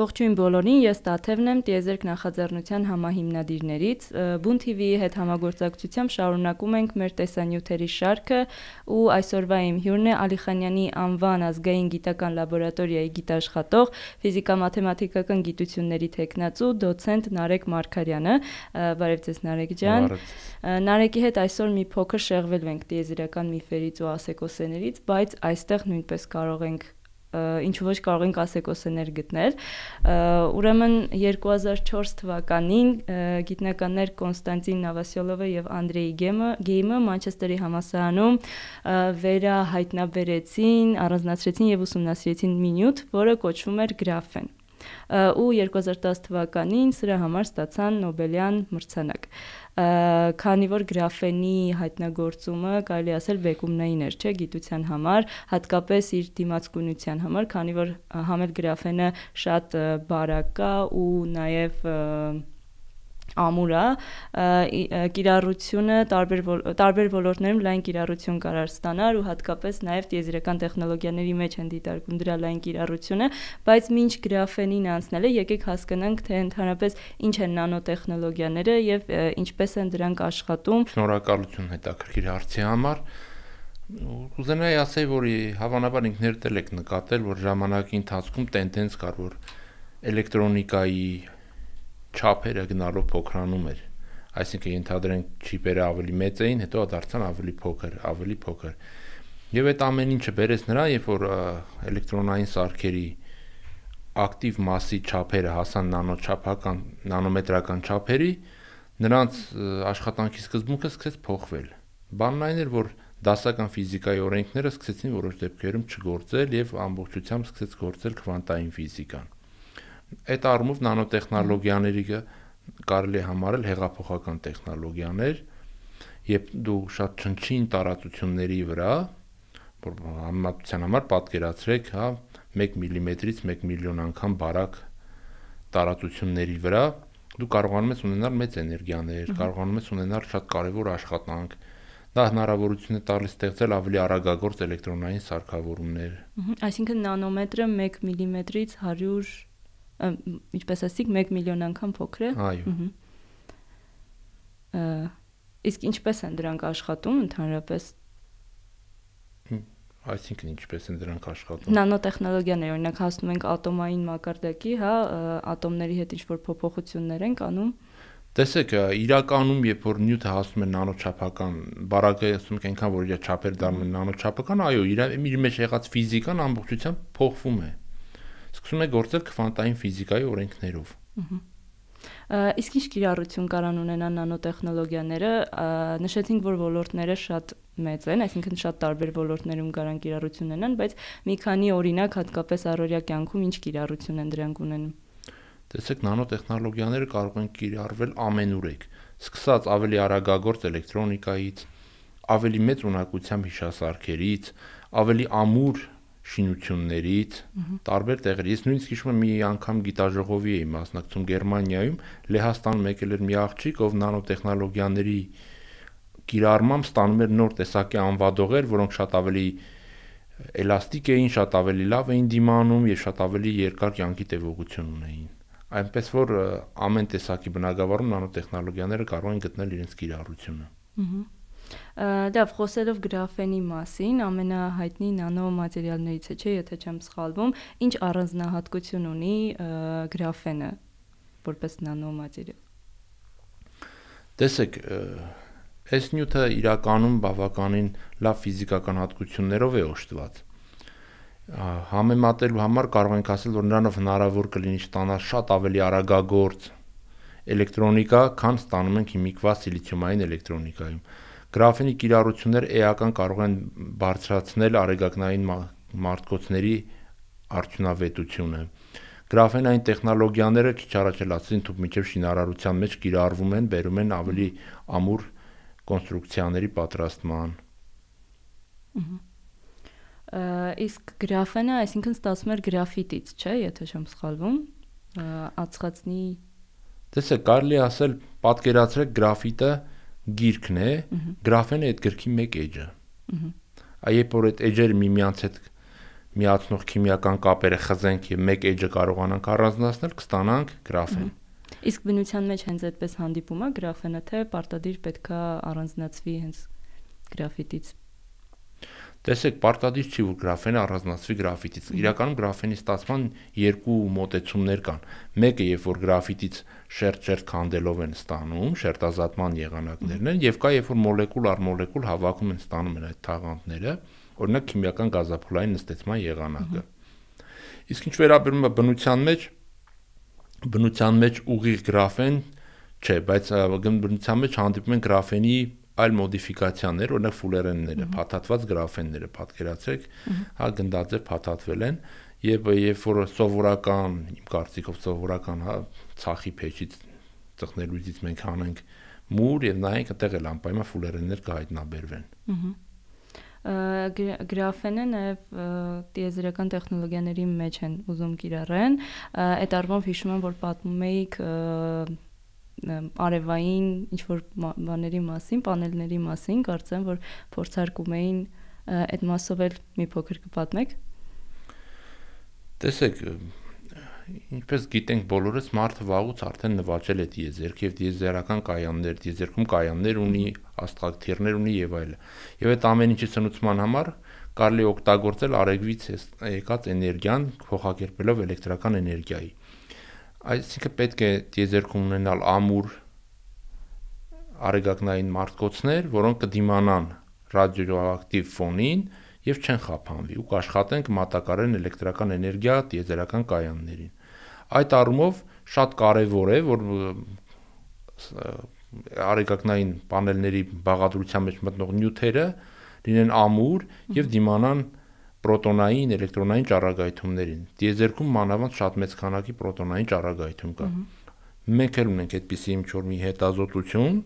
Ողջույն բոլորին, ես Տաթևն եմ Տիեզերք նախաձեռնության համահիմնադիրներից։ Բուն TV-ի հետ համագործակցությամբ շարունակում ենք մեր տեսանյութերի շարքը ու այսօրվա իմ հյուրն է Ալիխանյանի անվան ազգային գիտական լաբորատորիայի գիտաշխատող, ֆիզիկա-մաթեմատիկական գիտությունների թեկնածու դոցենտ Նարեկ Մարկարյանը։ Բարև ձեզ Նարեկ ջան։ Նարեկի հետ այսօր մի փոքր շեղվել ենք տիեզերական միֆերից ու ասեկոսեներից, բայց այստեղ նույնպես կարող ենք ինչու ոչ կարող ենք ասեկոսներ գտնել։ Ուրեմն 2004 թվականին գիտնականներ Կոնստանտին Նավասյոլովը եւ Անդրեյ Գեմը Գեյմը Մանչեսթերի համալսարանում վերահայտնաբերեցին, առանձնացրեցին եւ ուսումնասիրեցին մի նյութ, որը կոչվում էր գրաֆեն ու 2010 թվականին սրա համար ստացան Նոբելյան մրցանակ։ Քանի որ գրաֆենի հայտնագործումը կարելի ասել բեկումնային էր, չէ, գիտության համար, հատկապես իր դիմացկունության համար, քանի որ համել գրաֆենը շատ բարակ կա ու նաև ամուր է կիրառությունը տարբեր տարբեր ոլորտներում լայն կիրառություն կարար ստանար ու հատկապես նաև տիեզերական տեխնոլոգիաների մեջ են դիտարկում դրա լայն կիրառությունը, բայց ինչ գրաֆենին անցնել է, եկեք հասկանանք թե ընդհանրապես ինչ են նանոտեխնոլոգիաները եւ ինչպես են դրանք աշխատում։ Շնորհակալություն հետաքրքիր հարցի համար։ Կուզենայի ասել, որ հավանաբար ինքներդ եք նկատել, որ ժամանակի ընթացքում տենդենց կար, որ էլեկտրոնիկայի չափերը գնալով փոքրանում էր այսինքն ենթադրենք չիպերը ավելի մեծ էին հետո դարձան ավելի փոքր ավելի փոքր եւ այդ ամեն ինչը բերեց նրա երբ որ էլեկտրոնային սարքերի ակտիվ մասի չափերը հասան նանոչափական նանոմետրական չափերի նրանց աշխատանքի սկզբունքը սկսեց փոխվել բանն այն էր որ դասական ֆիզիկայի օրենքները սկսեցին որոշ դեպքերում չգործել եւ ամբողջությամբ սկսեց գործել քվանտային ֆիզիկան Այդ առումով նանոտեխնոլոգիաների կարելի է համարել հեղափոխական տեխնոլոգիաներ, երբ դու շատ չնչին տարածությունների վրա համապատասխան համար պատկերացրեք, հա, 1 մմ-ից 1 միլիոն անգամ բարակ տարածությունների վրա դու կարողանում ես ունենալ մեծ էներգիաներ, կարողանում ես ունենալ շատ կարևոր աշխատանք, դա հնարավորություն է տալիս ստեղծել ավելի արագագործ էլեկտրոնային սարքավորումներ։ Այսինքն նանոմետրը 1 մմ-ից 100 ինչպես ասիք 1 միլիոն անգամ փոքր է։ Այո։ Ահա։ Իսկ ինչպես են դրանք աշխատում ընդհանրապես այսինքն ինչպես են դրանք աշխատում։ Նանոտեխնոլոգիաներ, օրինակ հասնում ենք ատոմային մակարդակի, հա, ատոմների հետ ինչ որ փոփոխություններ ենք անում։ Տեսեք, իրականում երբ որ նյութը հասնում է նանոչափական, բարակը ասում ենք այնքան որ իր չափերը դառնում են նանոչափական, այո, իր իր մեջ եղած ֆիզիկան ամբողջությամբ փոխվում է սկսում է գործել քվանտային ֆիզիկայի օրենքներով։ Իսկ ինչ կիրառություն կարան ունենան նանոտեխնոլոգիաները, նշեցինք, որ ոլորտները շատ մեծ են, այսինքն շատ տարբեր ոլորտներում կարան կիրառություն ունենան, բայց մի քանի օրինակ հատկապես առօրյա կյանքում ինչ կիրառություն են դրանք ունենում։ Տեսեք, նանոտեխնոլոգիաները կարող են կիրառվել ամենուրեք, սկսած ավելի արագագործ էլեկտրոնիկայից, ավելի մեծ ունակությամբ հիշասարքերից, ավելի ամուր շինություններից տարբեր տեղերից նույնիսկ հիշում եմ մի անգամ գիտաժողովի էի մասնակցում Գերմանիայում Լեհաստանում եկել էր մի աղջիկ ով նանոտեխնոլոգիաների կիրառմամբ ստանում էր նոր տեսակի անվադողեր որոնք շատ ավելի էլաստիկ էին շատ ավելի լավ էին դիմանում եւ շատ ավելի երկար կյանքի տևողություն ունեին այնպես որ ամեն տեսակի բնագավառում նանոտեխնոլոգիաները կարող են գտնել իրենց կիրառությունը ըհը Լավ, խոսելով գրաֆենի մասին, ամենահայտնի նանոմատերիալներից է, չէ՞, եթե չեմ սխալվում, ինչ առանձնահատկություն ունի գրաֆենը որպես նանոմատերիալ։ Տեսեք, այս նյութը իրականում բավականին լավ ֆիզիկական հատկություններով է օժտված համեմատելու համար կարող ենք ասել, որ նրանով հնարավոր կլինի ստանալ շատ ավելի արագագործ էլեկտրոնիկա, քան ստանում ենք հիմիկվա սիլիցիումային էլեկտրոնիկայում։ Գրաֆենի կիրառությունները էական կարող են բարձրացնել արեգակնային մարտկոցների արդյունավետությունը։ Գրաֆենային տեխնոլոգիաները քիչ առաջ լացին թուփ միջև շինարարության մեջ կիրառվում են, բերում են ավելի ամուր կոնստրուկցիաների պատրաստման։ Իսկ գրաֆենը, այսինքն ստացվում է գրաֆիտից, չէ, եթե չեմ սխալվում, ածխածնի Դեսը կարելի ասել, պատկերացրեք գրաֆիտը, գիրքն է, գրաֆեն է այդ գրքի մեկ էջը։ Այ երբ որ այդ էջերը միմյանց հետ միացնող քիմիական կապերը խզենք եւ մեկ էջը կարողանանք առանձնացնել, կստանանք գրաֆեն։ Իսկ բնության մեջ հենց այդպես հանդիպում է գրաֆենը, թե պարտադիր պետքա առանձնացվի հենց գրաֆիտից։ Տեսեք, պարտադիր չի որ գրաֆենը առանձնացվի գրաֆիտից։ Իրականում գրաֆենի ստացման երկու մոտեցումներ կան։ Մեկը, երբ որ գրաֆիտից շերտ-շերտ քանդելով են ստանում, շերտազատման եղանակներն են, եւ կա, երբ որ մոլեկուլ առ մոլեկուլ հավաքում են ստանում այդ թաղանթները, օրինակ քիմիական գազափուլային նստեցման եղանակը։ Իսկ ինչ վերաբերում է բնության մեջ, բնության մեջ ուղիղ գրաֆեն չէ, բայց բնության մեջ հանդիպում են գրաֆենի այլ մոդիֆիկացիաներ, օրինակ ֆուլերենները, փաթաթված գրաֆենները, պատկերացրեք, հա գնդաձև փաթաթվել են եւ երբ որ սովորական, իմ կարծիքով սովորական հա ցախի փեչից ծխնելուծից մենք անենք մուր եւ նայենք այդտեղ էլ անպայման ֆուլերեններ կհայտնաբերվեն։ գրաֆենը նաև տիեզերական տեխնոլոգիաների մեջ են ուզում կիրառեն։ Այդ առումով հիշում եմ, որ պատմում էիք արևային ինչ որ բաների մասին, պանելների մասին, կարծեմ որ փորձարկում էին այդ մասով էլ մի փոքր կպատմեք։ Տեսեք, ինչպես գիտենք բոլորս մարդը վաղուց արդեն նվաճել է դիեզերք եւ դիեզերական կայաններ, դիեզերքում կայաններ ունի, աստղակթիռներ ունի եւ այլն։ Եվ այդ ամեն ինչի ցնուցման համար կարելի օգտագործել արևից եկած էներգիան փոխակերպելով էլեկտրական էներգիայի այսինքն պետք է դիեզերքում ունենալ ամուր արեգակնային մարտկոցներ, որոնք կդիմանան ռադիոակտիվ ֆոնին եւ չեն խափանվի ու կաշխատեն կմատակարեն էլեկտրական էներգիա դիեզերական կայաններին։ Այդ առումով շատ կարեւոր է, որ արեգակնային պանելների բաղադրության մեջ մտնող նյութերը լինեն ամուր եւ դիմանան mm -hmm պրոտոնային, էլեկտրոնային ճառագայթումներին։ Դիեզերքում մանավանդ շատ մեծ քանակի պրոտոնային ճառագայթում կա։ Մենք էլ ունենք այդպիսի ինչ որ մի հետազոտություն,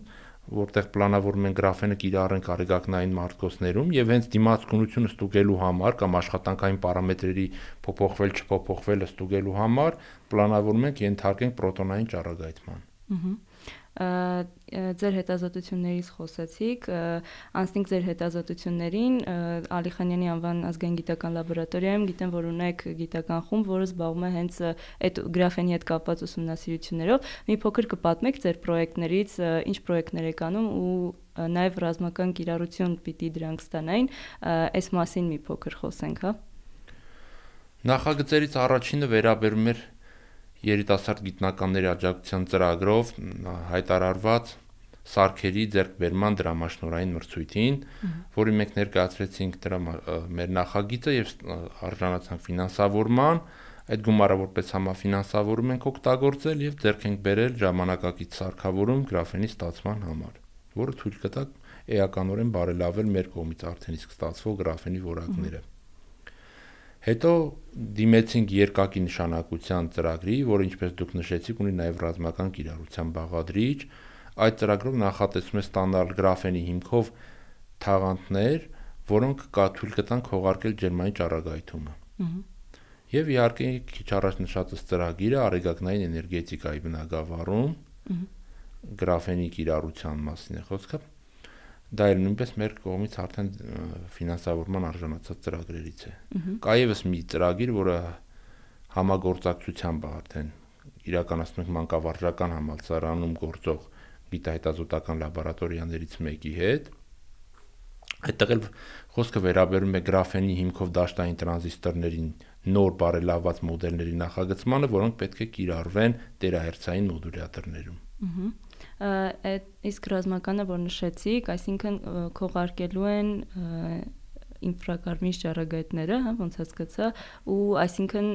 որտեղ պլանավորում են գրաֆենը կիրառեն կարեգակնային մարտկոցներում եւ հենց դիմացկունությունը ստուգելու համար կամ աշխատանքային պարամետրերի փոփոխվել չփոփոխվելը ստուգելու համար պլանավորում ենք ենթարկենք պրոտոնային ճառագայթման։ Ահա ձեր հետազոտություններից խոսեցիք, անցնենք ձեր հետազոտություններին Ալիխանյանի անվան ազգային գիտական լաբորատորիայում, գիտեմ, որ ունեք գիտական խումբ, որը զբաղվում է հենց այդ գրաֆենի հետ կապված ուսումնասիրություններով։ Մի փոքր կպատմեք ձեր պրոյեկտներից, ինչ պրոյեկտներ եք անում ու նաև ռազմական կիրառություն պիտի դրանք ստանային, այս մասին մի փոքր խոսենք, հա։ Նախագծերից առաջինը վերաբերում էր երիտասարդ գիտնականների աջակցության ծրագրով հայտարարված սարքերի ձեռքբերման դրամաշնորային մրցույթին, որի մենք ներկայացրեցինք դրա մեր նախագիծը եւ արժանացանք ֆինանսավորման, այդ գումարը որպես համաֆինանսավորում ենք օգտագործել եւ ձեռք ենք բերել ժամանակակից սարքավորում գրաֆենի ստացման համար, որը թույլ կտա էականորեն բարելավել մեր կողմից արդեն իսկ ստացվող գրաֆենի որակները։ Ա, Հետո դիմեցինք երկակի նշանակության ծրագրի, որը ինչպես դուք նշեցիք, ունի նաև ռազմական կիրառության բաղադրիչ։ Այդ ծրագրով նախատեսվում է ստանդարտ գրաֆենի հիմքով թաղանթներ, որոնք կաթույլ կտան քողարկել Գերմանիա ճառագայթումը։ Եվ իհարկե քիչ առաջ նշած ծրագիրը արեգակնային էներգետիկայի բնագավառում գրաֆենի կիրառության մասին է խոսքը դա էլ նույնպես մեր կողմից արդեն ֆինանսավորման արժանացած ծրագրերից է։ Կա եւս մի ծրագիր, որը համագործակցությամբ արդեն իրականացնում ենք մանկավարժական համալսարանում գործող գիտահետազոտական լաբորատորիաներից մեկի հետ։ Այդտեղ էլ խոսքը վերաբերում է գրաֆենի հիմքով դաշտային տրանզիստորներին նոր բարելավված մոդելների նախագծմանը, որոնք պետք է կիրառվեն տերահերցային մոդուլյատորներում։ Ահա իսկ ռազմականը, որ նշեցիք, այսինքն քողարկելու են ինֆրակարմիր ճառագայթները, հա, ոնց հասկացա, ու այսինքն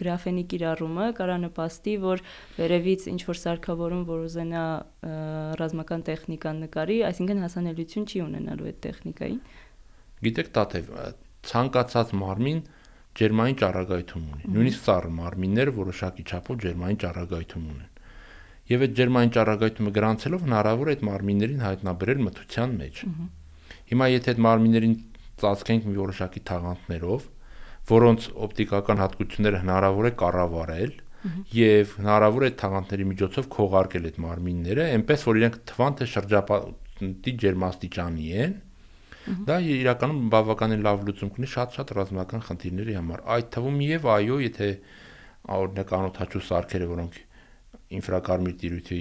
գրաֆենի կիրառումը կարա նպաստի, որ վերևից ինչ որ սարքավորում, որ ուզենա ռազմական տեխնիկան նկարի, այսինքն հասանելիություն չի ունենալու այդ տեխնիկային։ Գիտեք, տաթև ցանկացած մարմին ջերմային ճառագայթում ունի։ Նույնիսկ սառը մարմինները որոշակի չափով ջերմային ճառագայթում ունեն եւ այդ ջերմային ճառագայթումը գրանցելով հնարավոր է այդ մարմիններին հայտնաբերել մթության մեջ։ Հիմա եթե այդ մարմիններին ծածկենք մի որոշակի թաղանթներով, որոնց օպտիկական հատկությունները հնարավոր է կառավարել, եւ հնարավոր է թաղանթների միջոցով քողարկել այդ մարմինները, այնպես որ իրենք թվան թե շրջապատի ջերմաստիճանի են։ Դա իրականում բավականին լավ լուծում կնի շատ-շատ ռազմական խնդիրների համար։ Այդ թվում եւ այո, եթե օրինակ անօթաչու սարքերը, որոնք ինֆրակարմիր տիրույթի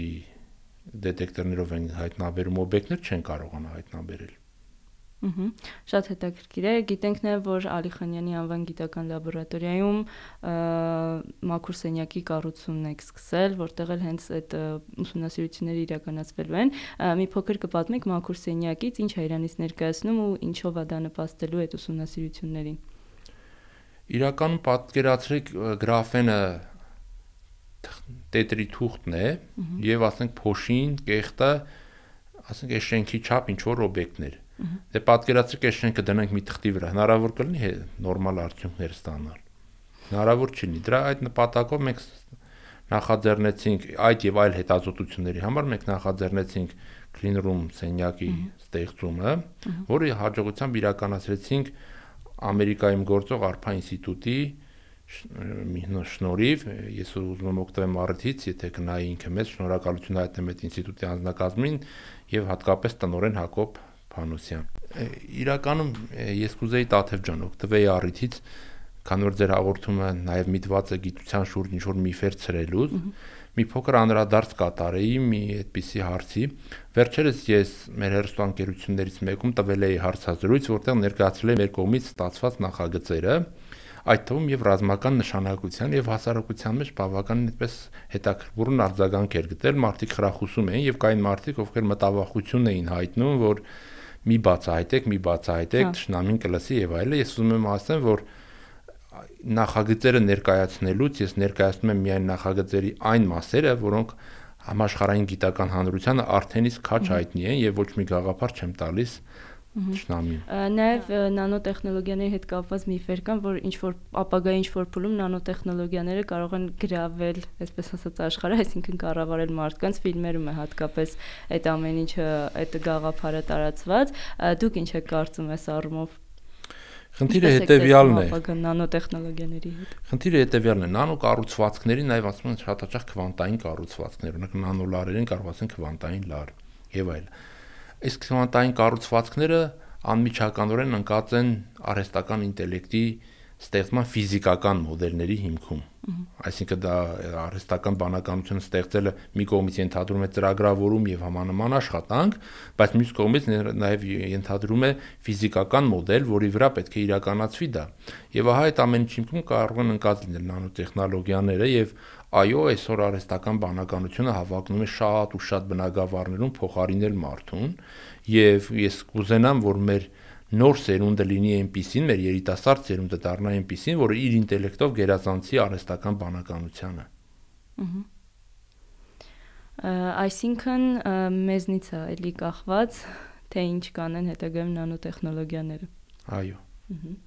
դետեկտորներով են հայտնաբերում օբյեկտներ չեն կարողանա հայտնաբերել։ Ուհ։ Շատ հետաքրքիր է։ Գիտենք նաև, որ Ալի Խանյանի անվան գիտական լաբորատորիայում մաքուր սենյակի կառուցումն է սկսել, որտեղ էլ հենց այդ ուսումնասիրությունները իրականացվելու են։ Մի փոքր կպատմեք մաքուր սենյակից ինչ հայրանից ներկայացնում ու ինչով է դա նպաստելու այդ ուսումնասիրություններին։ Իրականում պատկերացրեք գրաֆենը տետրի թուղթն է եւ ասենք փոշին, կեղտը, ասենք այս շենքի չափ ինչ որ օբյեկտներ։ Դե պատկերացրեք այս շենքը դնենք մի թղթի վրա, հնարավոր կլինի նորմալ արդյունքներ ստանալ։ Հնարավոր չլինի։ Դրա այդ նպատակով մենք նախաձեռնեցինք այդ եւ այլ հետազոտությունների համար մենք նախաձեռնեցինք clean room սենյակի ստեղծումը, որը հաջողությամբ իրականացրեցինք Ամերիկայում գործող Արփա ինստիտուտի շնորհիվ ես ուզում եմ օգտվեմ առիթից, եթե գնայի ինքը մեզ շնորհակալություն հայտնեմ այդ ինստիտուտի անձնակազմին եւ հատկապես տնորեն Հակոբ Փանոսյան։ Իրականում ես կուզեի Տաթև ջան օգտվեի առիթից, քանի որ ձեր հաղորդումը նաեւ միտված է գիտության շուրջ ինչ որ միֆեր ցրելուց, մի փոքր անդրադարձ կատարեի մի այդպիսի հարցի։ Վերջերս ես մեր հերոստանգերություններից մեկում տվել էի հարցազրույց, որտեղ ներկայացրել եմ մեր կողմից ստացված նախագծերը, այդ թվում եւ ռազմական նշանակության եւ հասարակության մեջ բավական այդպես հետաքրքրուն արձագանք էր գտել մարդիկ խրախուսում էին եւ կային մարդիկ ովքեր մտավախություն էին հայտնում որ մի բացահայտեք, մի բացահայտեք, ճշնամին հա։ կլսի եւ այլն։ Ես ուզում եմ ասեմ, որ նախագծերը ներկայացնելուց ես ներկայացնում եմ միայն նախագծերի այն մասերը, որոնք համաշխարհային գիտական հանրությանը արդեն իսկ քաչ հա։ հայտնի են եւ ոչ մի գաղափար չեմ տալիս Շնամին։ Նաև նանոտեխնոլոգիաների հետ կապված միֆեր կան, որ ինչ որ ապագայի ինչ որ փուլում նանոտեխնոլոգիաները կարող են գravel, այսպես ասած, աշխարհը, այսինքն կառավարել մարդկանց ֆիլմերում է հատկապես այդ ամեն ինչը, այդ գաղափարը տարածված։ Դուք ինչ եք կարծում այս առումով։ Խնդիրը հետեւյալն է։ Նանոտեխնոլոգիաների հետ։ Խնդիրը հետեւյալն է։ Նանոկառուցվածքների նաև ասում են շատ հաճախ քվանտային կառուցվածքներ, օրինակ նանոլարերին կարողացան քվանտային լար եւ այլն Իսկ քվանտային կառուցվածքները անմիջականորեն ընկած են արհեստական ինտելեկտի ստեղծման ֆիզիկական մոդելների հիմքում։ Այսինքն դա արհեստական բանականությունը ստեղծելը մի կողմից ենթադրում է ծրագրավորում եւ համանման աշխատանք, բայց մյուս կողմից նաեւ ենթադրում է ֆիզիկական մոդել, որի վրա պետք է իրականացվի դա։ Եվ ահա այդ ամենի հիմքում կարող են ընկած լինել նանոտեխնոլոգիաները եւ Այո, այսօր արհեստական բանականությունը հավակնում է շատ ու շատ բնակավարներում փոխարինել մարդուն, եւ ես կուզենամ, որ մեր նոր սերունդը լինի այնպիսին, մեր երիտասարդ սերունդը դառնա այնպիսին, որ իր ինտելեկտով գերազանցի արհեստական բանականությանը։ Ահա։ Այսինքն մեզնից է էլի կախված, թե ինչ կանեն հետագայում նանոտեխնոլոգիաները։ Այո։ Ահա։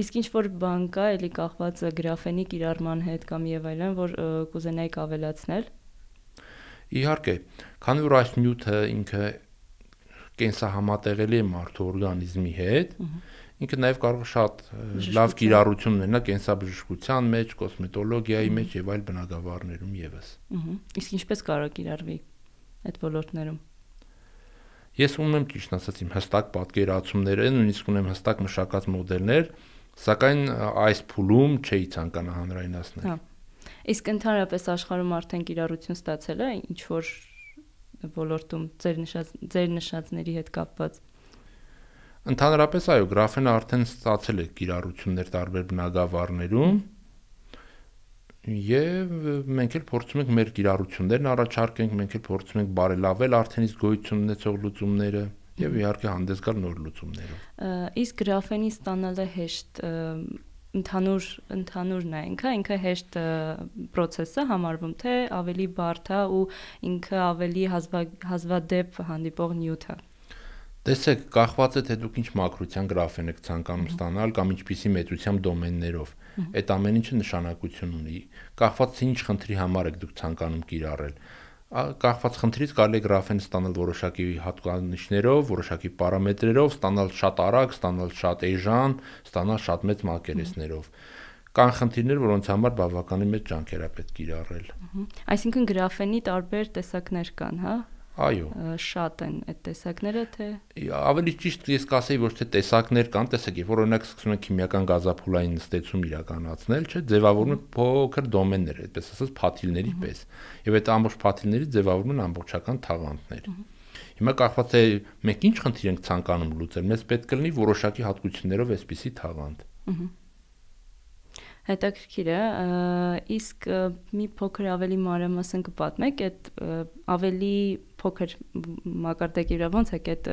Իսկ ինչ որ բան կա, էլի կախված գրաֆենի կիրառման հետ կամ եւ այլն, որ կուզենայիք ավելացնել։ Իհարկե, քանի որ այս նյութը ինքը կենսահամատեղելի է մարդու օրգանիզմի հետ, ինքը նաև կարող է շատ լավ կիրառություն ունենա կենսաբժշկության մեջ, կոսմետոլոգիայի մեջ եւ այլ բնագավառներում եւս։ Իսկ ինչպես կարող կիրառվի այդ ոլորտներում։ Ես ունեմ ճիշտ ասած իմ հստակ պատկերացումները, նույնիսկ ունեմ հստակ մշակած մոդելներ, սակայն այս փուլում չէի ցանկանա հանրայնացնել։ Հա։ Իսկ ընդհանրապես աշխարհում արդեն կիրառություն ստացել է ինչ որ ոլորտում ձեր նշած ձեր նշածների հետ կապված։ Ընդհանրապես այո, գրաֆենը արդեն ստացել է կիրառություններ տարբեր բնագավառներում, Եվ մենք էլ փորձում ենք մեր կիրառություններն առաջարկենք, մենք էլ փորձում ենք բարելավել արդեն իսկ գոյություն ունեցող լուծումները եւ իհարկե հանդես գալ նոր լուծումներով։ Իսկ գրաֆենի ստանալը հեշտ ընդհանուր ընդհանուր նայենք, ինքը հեշտ process-ը համարվում թե ավելի բարդ է ու ինքը ավելի հազվադեպ հանդիպող նյութ է։ Տեսեք, կախված է թե դուք ինչ մակրության գրաֆեն եք ցանկանում ստանալ կամ ինչպիսի մեծությամբ դոմեններով այդ ամեն ինչը նշանակություն ունի։ Կախված թե ինչ խնդրի համար եք դուք ցանկանում կիրառել։ Կախված խնդրից կարելի է գրաֆեն ստանալ որոշակի հատկանիշներով, որոշակի պարամետրերով, ստանալ շատ արագ, ստանալ շատ էժան, ստանալ շատ մեծ մակերեսներով։ Կան խնդիրներ, որոնց համար բավականին մեծ ջանքեր է պետք կիրառել։ Այսինքն գրաֆենի տարբեր տեսակներ կան, հա՞։ Այո։ Շատ են այդ տեսակները թե Ավելի ճիշտ ես կասեի ոչ թե տեսակներ կան, տեսեք, երբ որ օրինակ սկսում են քիմիական գազափուլային նստեցում իրականացնել, չէ, ձևավորվում փոքր դոմեններ, այդպես ասած, փաթիլների պես։ Եվ այդ ամբողջ փաթիլների ձևավորվում են ամբողջական թաղանթներ։ Հիմա կախված է մենք ինչ խնդիր ենք ցանկանում լուծել, մեզ պետք կլինի որոշակի հատկություններով այսպիսի թաղանթ։ Ահա հետաքրքիր է, իսկ մի փոքր ավելի մանրամասն կպատմեք այդ ավելի փոքր մակարդակի վրա ոնց է այդ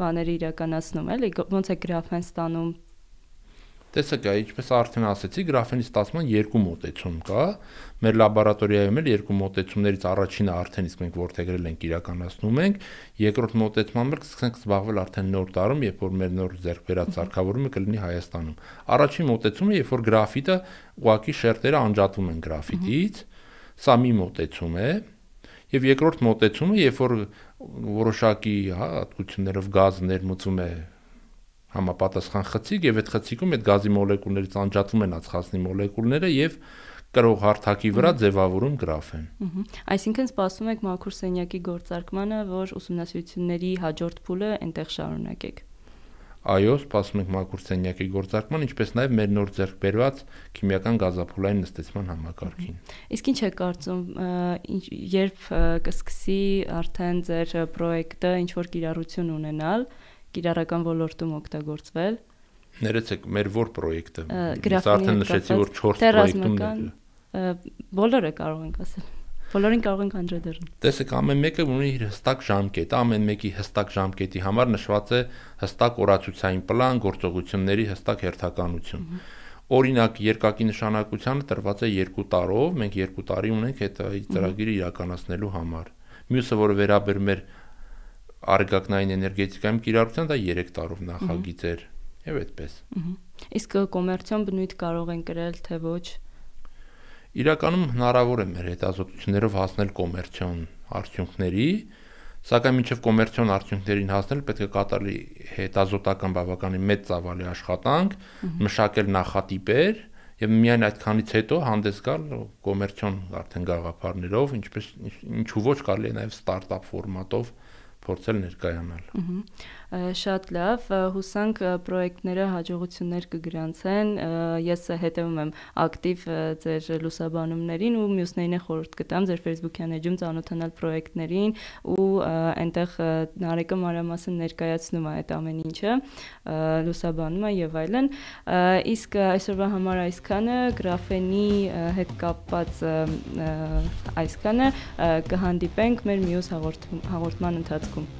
բաները իրականացնում, էլի ոնց է գրաֆ են ստանում Տեսեք, ինչպես արդեն ասացի, գրաֆենի ստացման երկու մոտեցում կա։ Մեր լաբորատորիայում էլ երկու մոտեցումներից առաջինը արդեն իսկ մենք ворթեգրել ենք, իրականացնում ենք։ Երկրորդ մոտեցմամբ էլ կսկսենք զբաղվել արդեն նոր տարում, երբ որ մեր նոր ձեռք բերած սարքավորումը կլինի Հայաստանում։ Առաջին մոտեցումը, երբ որ գրաֆիտը ուղակի շերտերը անջատվում են գրաֆիտից, սա մի մոտեցում է։ Եվ երկրորդ մոտեցումը, երբ որ որոշակի հա, հատկություններով գազը ներմուծում է համապատասխան խցիկ եւ այդ խցիկում այդ գազի մոլեկուլներից անջատվում են ածխածնի մոլեկուլները եւ կրող հարթակի վրա ձևավորում գրաֆեն։ Այսինքն սպասում եք մաքուր սենյակի գործարկմանը, որ ուսումնասիրությունների հաջորդ փուլը այնտեղ շարունակեք։ Այո, սպասում եք մաքուր սենյակի գործարկման, ինչպես նաև մեր նոր ձեռք բերված քիմիական գազափուլային նստեցման համակարգին։ Իսկ ինչ է կարծում, երբ կսկսի արդեն ձեր պրոյեկտը ինչ որ կիրառություն ունենալ, կիրառական ոլորտում օգտագործվել։ Ներեցեք, մեր որ պրոյեկտը։ Ես արդեն նշեցի, որ 4 պրոյեկտում բոլորը կարող ենք ասել։ Բոլորին կարող ենք անդրադառնալ։ Տեսեք, ամեն մեկը ունի իր հստակ ժամկետը, ամեն մեկի հստակ ժամկետի համար նշված է հստակ օրացուցային պլան, գործողությունների հստակ հերթականություն։ Օրինակ, երկակի նշանակությանը տրված է 2 տարով, մենք 2 տարի ունենք այդ ծրագիրը իրականացնելու համար։ Մյուսը, որը վերաբերում է արգակնային էներգետիկայում կիրառության դա 3 տարով նախագիծ էր եւ այդպես։ Իսկ կոմերցիոն բնույթ կարող են գրել թե ոչ։ Իրականում հնարավոր է մեր հետազոտություններով հասնել կոմերցիոն արդյունքների, սակայն մինչև կոմերցիոն արդյունքներին հասնել պետք է կատարվի հետազոտական բավականին մեծ ծավալի աշխատանք, մշակել նախատիպեր, եւ միայն այդքանից հետո հանդես գալ կոմերցիոն արդեն գաղափարներով, ինչպես ինչու ոչ կարելի է նաեւ ստարտափ ֆորմատով փորձել ներկայանալ։ Շատ լավ, հուսանք պրոյեկտները հաջողություններ կգրանցեն։ Ես հետևում եմ ակտիվ ձեր լուսաբանումներին ու մյուսներին խորհուրդ կտամ ձեր Facebook-յան էջում ծանոթանալ պրոյեկտներին ու այնտեղ Նարեկը մանրամասն ներկայացնում է այդ ամեն ինչը, լուսաբանումը եւ այլն։ Իսկ այսօրվա համար այսքանը գրաֆենի հետ կապված այսքանը կհանդիպենք մեր մյուս հաղորդման ընթացքում։